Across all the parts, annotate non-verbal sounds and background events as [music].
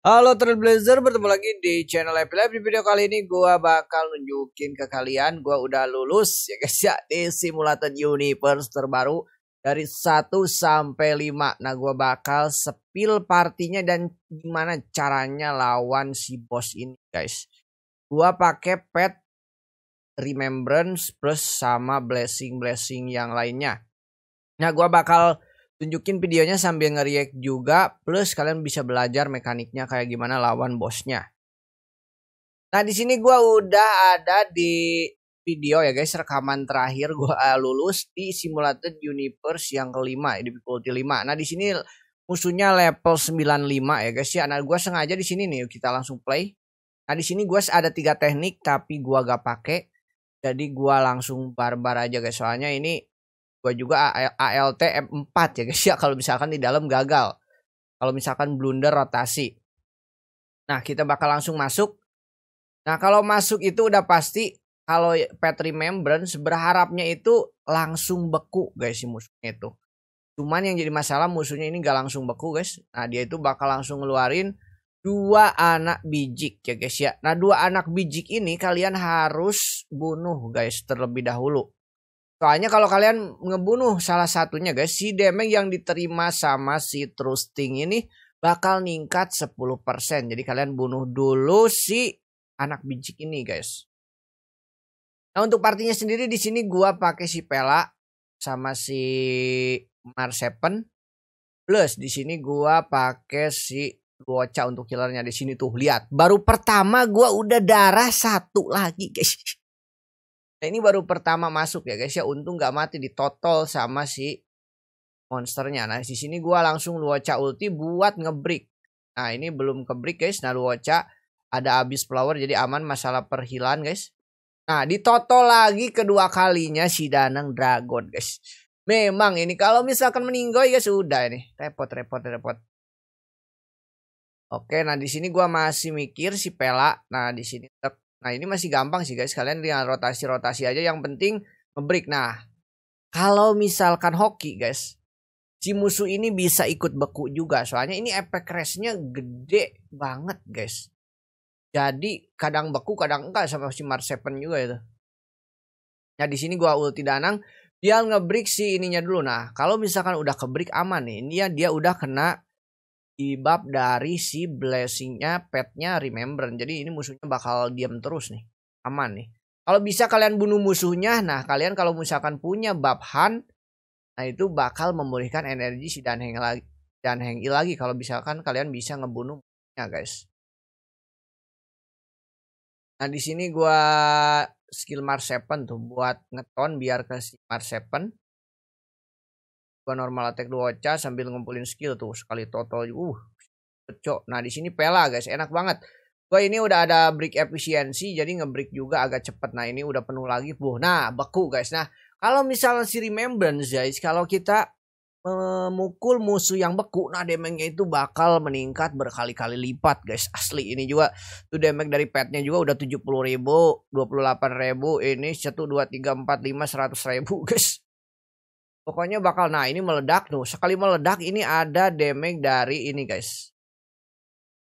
Halo Trailblazer, bertemu lagi di channel Happy Life. Di video kali ini gua bakal nunjukin ke kalian gua udah lulus ya guys ya di simulator universe terbaru dari 1 sampai 5. Nah gua bakal spill partinya dan gimana caranya lawan si bos ini guys. Gua pakai pet remembrance plus sama blessing-blessing yang lainnya. Nah gua bakal tunjukin videonya sambil ngeriak juga plus kalian bisa belajar mekaniknya kayak gimana lawan bosnya. Nah, di sini gua udah ada di video ya guys rekaman terakhir gua uh, lulus di Simulated Universe yang kelima ya, di difficulty 5. Nah, di sini musuhnya level 95 ya guys ya. Nah, gua sengaja di sini nih kita langsung play. Nah, di sini gua ada tiga teknik tapi gua gak pakai. Jadi gua langsung barbar aja guys. Soalnya ini gue juga ALT M4 ya guys ya kalau misalkan di dalam gagal kalau misalkan blunder rotasi nah kita bakal langsung masuk nah kalau masuk itu udah pasti kalau Petri Membrane berharapnya itu langsung beku guys si musuhnya itu cuman yang jadi masalah musuhnya ini gak langsung beku guys nah dia itu bakal langsung ngeluarin dua anak bijik ya guys ya nah dua anak bijik ini kalian harus bunuh guys terlebih dahulu Soalnya kalau kalian ngebunuh salah satunya guys, si damage yang diterima sama si trusting ini bakal ningkat 10%. Jadi kalian bunuh dulu si anak bijik ini guys. Nah untuk partinya sendiri di sini gua pakai si Pela sama si Marsepen. Plus di sini gua pakai si Luoca untuk killernya di sini tuh lihat. Baru pertama gua udah darah satu lagi guys. [laughs] Nah, ini baru pertama masuk ya guys ya. Untung nggak mati ditotol sama si monsternya. Nah, di sini gua langsung luaca ulti buat ngebrick Nah, ini belum kebrick guys. Nah, luaca ada abis flower jadi aman masalah perhilan guys. Nah, ditotol lagi kedua kalinya si Danang Dragon guys. Memang ini kalau misalkan meninggal ya sudah ini repot repot repot. Oke, nah di sini gua masih mikir si Pela. Nah, di sini Nah ini masih gampang sih guys. Kalian dengan rotasi-rotasi aja yang penting ngebreak. Nah kalau misalkan hoki guys. Si musuh ini bisa ikut beku juga. Soalnya ini efek crashnya gede banget guys. Jadi kadang beku kadang enggak sama si 7 juga itu. Nah di sini gua ulti danang. Dia ngebreak si ininya dulu. Nah kalau misalkan udah kebreak aman nih. Ini ya dia udah kena penyebab dari si blessingnya petnya remember, jadi ini musuhnya bakal diam terus nih aman nih kalau bisa kalian bunuh musuhnya nah kalian kalau misalkan punya bab han nah itu bakal memulihkan energi si dan danheng lagi dan hengi lagi kalau misalkan kalian bisa ngebunuhnya, guys nah di sini gua skill mar tuh buat ngeton biar ke si mar gua normal attack dua ocha sambil ngumpulin skill tuh sekali total uh cocok nah di sini pela guys enak banget gua ini udah ada break efisiensi jadi ngebreak juga agak cepet nah ini udah penuh lagi buh nah beku guys nah kalau misalnya si remembrance guys kalau kita memukul eh, musuh yang beku nah damage itu bakal meningkat berkali-kali lipat guys asli ini juga tuh damage dari petnya juga udah 70.000 ribu 28 ribu ini 1 2 3 4 5 100 ribu [laughs] guys Pokoknya bakal nah ini meledak tuh. Sekali meledak ini ada damage dari ini guys.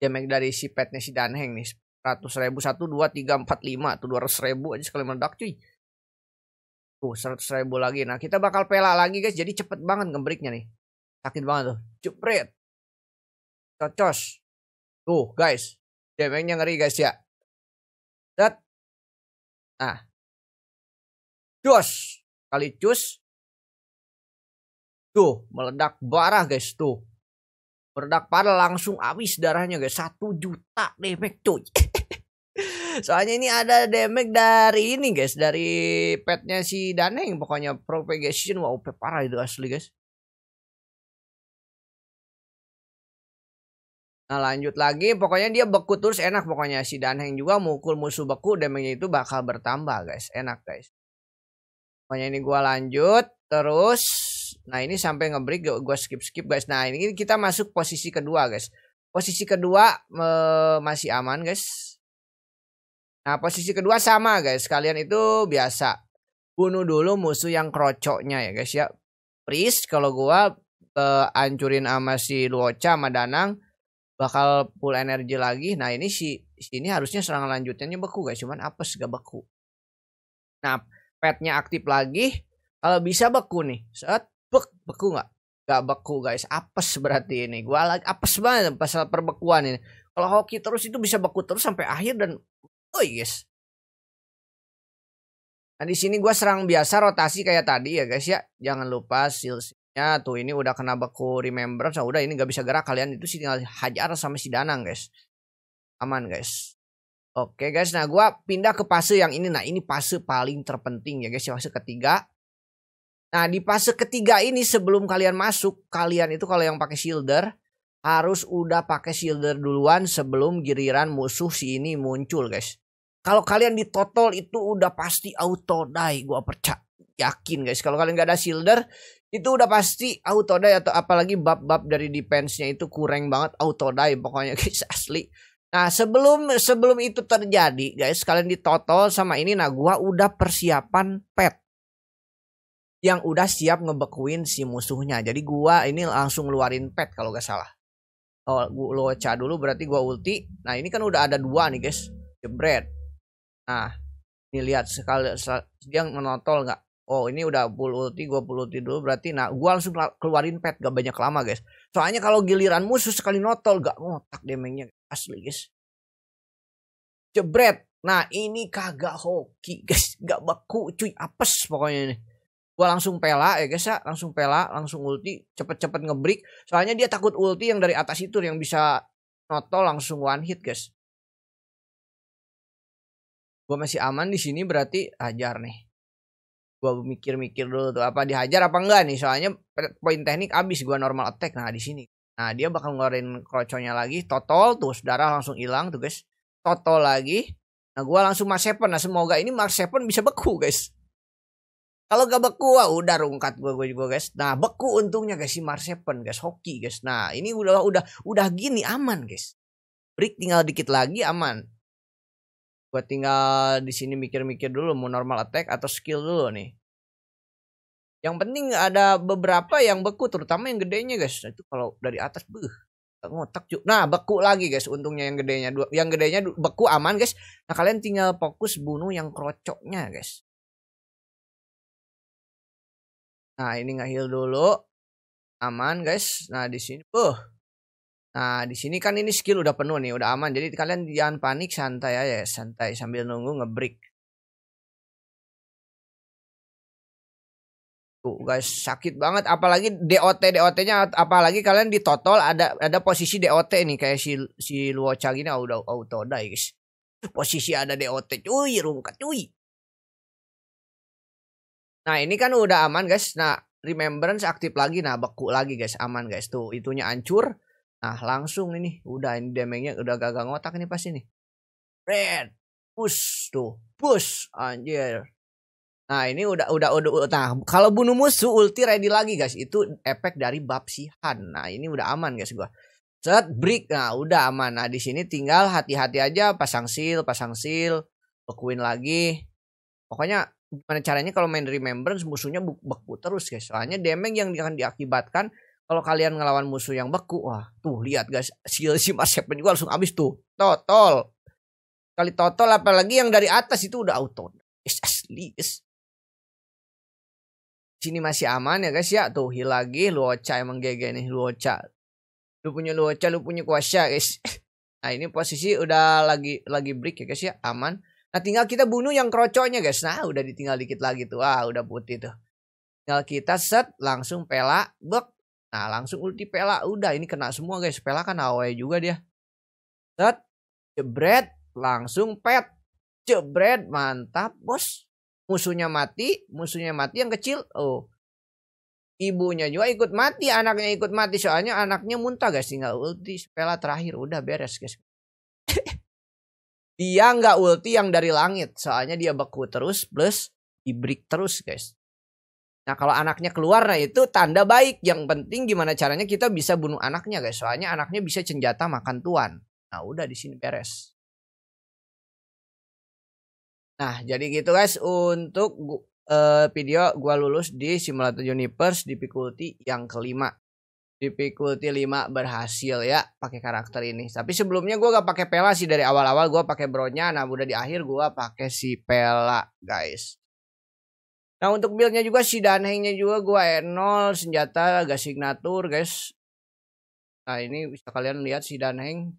Damage dari si petnya si Danheng nih. 100 ribu 1, 2, 3, 4, 5 Tuh 200 ribu aja sekali meledak cuy Tuh 100 ribu lagi Nah kita bakal pela lagi guys Jadi cepet banget ngebreaknya nih Sakit banget tuh Cepret. Cocos Tuh guys Damage-nya ngeri guys ya Set. Nah Cus Kali cus Tuh, meledak barah guys, tuh. Meledak parah langsung habis darahnya guys. Satu juta damage cuy. [laughs] Soalnya ini ada damage dari ini guys. Dari petnya si Daneng. Pokoknya propagation. Wah, wow, OP parah itu asli guys. Nah lanjut lagi, pokoknya dia beku terus enak pokoknya si daneng juga mukul musuh beku damage itu bakal bertambah guys, enak guys. Pokoknya ini gua lanjut terus Nah ini sampai ngebreak gue skip skip guys. Nah ini kita masuk posisi kedua guys. Posisi kedua me, eh, masih aman guys. Nah posisi kedua sama guys. Kalian itu biasa bunuh dulu musuh yang krocoknya ya guys ya. Priest kalau gua hancurin eh, ancurin sama si Luocha sama Danang bakal full energi lagi. Nah ini si sini harusnya serangan lanjutannya beku guys. Cuman apes gak beku. Nah petnya aktif lagi. Kalau bisa beku nih. Set beku nggak nggak beku guys apes berarti ini gue lagi apes banget pasal perbekuan ini kalau hoki terus itu bisa beku terus sampai akhir dan oh yes nah di sini gue serang biasa rotasi kayak tadi ya guys ya jangan lupa silsilnya tuh ini udah kena beku remember so udah ini nggak bisa gerak kalian itu sih tinggal hajar sama si danang guys aman guys oke guys nah gue pindah ke fase yang ini nah ini fase paling terpenting ya guys ya. fase ketiga Nah di fase ketiga ini sebelum kalian masuk kalian itu kalau yang pakai shielder harus udah pakai shielder duluan sebelum giriran musuh si ini muncul guys. Kalau kalian di total itu udah pasti auto die gue percaya yakin guys. Kalau kalian gak ada shielder itu udah pasti auto die atau apalagi bab-bab dari defense-nya itu kurang banget auto die pokoknya [laughs] guys asli. Nah, sebelum sebelum itu terjadi guys, kalian ditotol sama ini nah gua udah persiapan pet yang udah siap ngebekuin si musuhnya. Jadi gua ini langsung luarin pet kalau gak salah. Oh, gua loca dulu berarti gua ulti. Nah, ini kan udah ada dua nih, guys. Jebret. Nah, ini lihat sekali dia menotol nggak? Oh, ini udah full ulti, gua full ulti dulu berarti nah gua langsung keluarin pet gak banyak lama, guys. Soalnya kalau giliran musuh sekali notol gak ngotak demengnya asli, guys. Jebret. Nah, ini kagak hoki, guys. Gak beku, cuy. Apes pokoknya ini gua langsung pela ya guys ya langsung pela langsung ulti cepet-cepet ngebreak, soalnya dia takut ulti yang dari atas itu yang bisa noto langsung one hit guys gua masih aman di sini berarti hajar nih gua mikir-mikir dulu tuh apa dihajar apa enggak nih soalnya poin teknik abis gua normal attack nah di sini nah dia bakal ngeluarin kroconya lagi total tuh darah langsung hilang tuh guys total lagi nah gua langsung mark seven nah semoga ini mark seven bisa beku guys kalau gak beku wah udah rungkat gue gue juga guys. Nah beku untungnya guys si Marsepen guys hoki guys. Nah ini udah udah udah gini aman guys. Break tinggal dikit lagi aman. Gue tinggal di sini mikir-mikir dulu mau normal attack atau skill dulu nih. Yang penting ada beberapa yang beku terutama yang gedenya guys. Nah, itu kalau dari atas beuh ngotak cuk. Nah, beku lagi guys untungnya yang gedenya. Yang gedenya beku aman guys. Nah, kalian tinggal fokus bunuh yang krocoknya guys Nah, ini nggak heal dulu. Aman, guys. Nah, di sini, uh. Nah, di sini kan ini skill udah penuh nih, udah aman. Jadi kalian jangan panik, santai aja, ya. santai sambil nunggu ngebreak. Tuh, guys, sakit banget apalagi DOT DOT-nya apalagi kalian di total ada ada posisi DOT nih kayak si si Luocha gini udah auto die, guys. Posisi ada DOT, cuy, rungkat, cuy. Nah ini kan udah aman guys. Nah remembrance aktif lagi. Nah beku lagi guys. Aman guys. Tuh itunya hancur. Nah langsung ini Udah ini damage-nya udah gagal ngotak ini pasti nih. Red. Push tuh. Push. Anjir. Nah ini udah udah udah, udah nah kalau bunuh musuh ulti ready lagi guys itu efek dari bab Nah ini udah aman guys gua. Set break nah udah aman. Nah di sini tinggal hati-hati aja pasang seal, pasang seal, bekuin lagi. Pokoknya gimana caranya kalau main remembrance musuhnya beku terus guys soalnya damage yang akan diakibatkan kalau kalian ngelawan musuh yang beku wah tuh lihat guys shield si mas Seven juga langsung habis tuh total kali total apalagi yang dari atas itu udah auto is asli guys sini masih aman ya guys ya tuh heal lagi luoca emang GG nih luoca lu punya luoca lu punya kuasa guys [laughs] nah ini posisi udah lagi lagi break ya guys ya aman Nah tinggal kita bunuh yang kroconya guys. Nah udah ditinggal dikit lagi tuh. Ah udah putih tuh. Tinggal kita set langsung pelak Bek. Nah langsung ulti pelak Udah ini kena semua guys. pelak kan awalnya juga dia. Set. Jebret. Langsung pet. Jebret. Mantap bos. Musuhnya mati. Musuhnya mati yang kecil. Oh. Ibunya juga ikut mati. Anaknya ikut mati. Soalnya anaknya muntah guys. Tinggal ulti pelak terakhir. Udah beres guys. Dia nggak ulti yang dari langit. Soalnya dia beku terus plus di terus guys. Nah kalau anaknya keluar nah itu tanda baik. Yang penting gimana caranya kita bisa bunuh anaknya guys. Soalnya anaknya bisa senjata makan tuan. Nah udah di sini beres. Nah jadi gitu guys untuk uh, video gua lulus di simulator universe di difficulty yang kelima. Difficulty 5 berhasil ya pakai karakter ini. Tapi sebelumnya gue gak pakai Pela sih dari awal-awal gue pakai Bronya. Nah udah di akhir gue pakai si Pela guys. Nah untuk buildnya juga si Danhengnya juga gue E0 senjata gak signature, guys. Nah ini bisa kalian lihat si Danheng.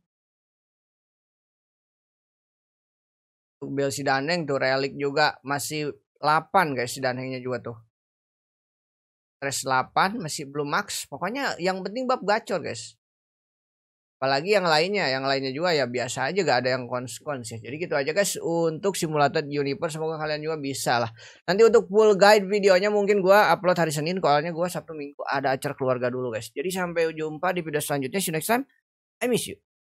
Untuk build si Danheng tuh relik juga masih 8 guys si Danhengnya juga tuh. Res 8 masih belum max. Pokoknya yang penting bab gacor, guys. Apalagi yang lainnya, yang lainnya juga ya biasa aja gak ada yang kons-kons ya. Jadi gitu aja guys untuk simulator Universe semoga kalian juga bisa lah. Nanti untuk full guide videonya mungkin gue upload hari Senin soalnya gue Sabtu Minggu ada acara keluarga dulu guys. Jadi sampai jumpa di video selanjutnya. See you next time. I miss you.